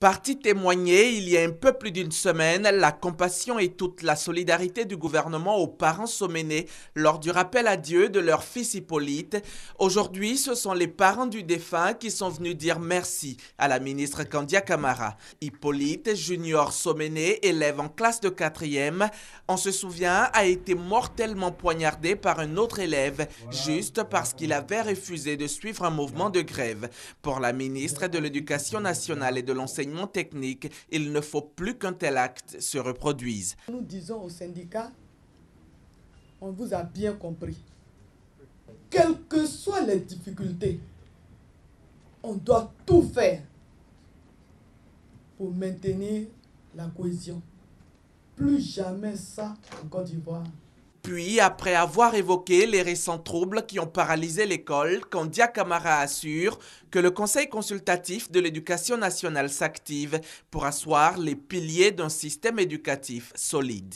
Parti témoigner il y a un peu plus d'une semaine la compassion et toute la solidarité du gouvernement aux parents somménés lors du rappel à Dieu de leur fils Hippolyte. Aujourd'hui, ce sont les parents du défunt qui sont venus dire merci à la ministre Candia Camara. Hippolyte, junior sommené, élève en classe de quatrième, on se souvient, a été mortellement poignardé par un autre élève juste parce qu'il avait refusé de suivre un mouvement de grève. Pour la ministre de l'Éducation nationale et de l'enseignement, technique, il ne faut plus qu'un tel acte se reproduise. Nous disons au syndicat, on vous a bien compris. Quelles que soient les difficultés, on doit tout faire pour maintenir la cohésion. Plus jamais ça en Côte d'Ivoire. Puis, après avoir évoqué les récents troubles qui ont paralysé l'école, Candia Kamara assure que le Conseil consultatif de l'éducation nationale s'active pour asseoir les piliers d'un système éducatif solide.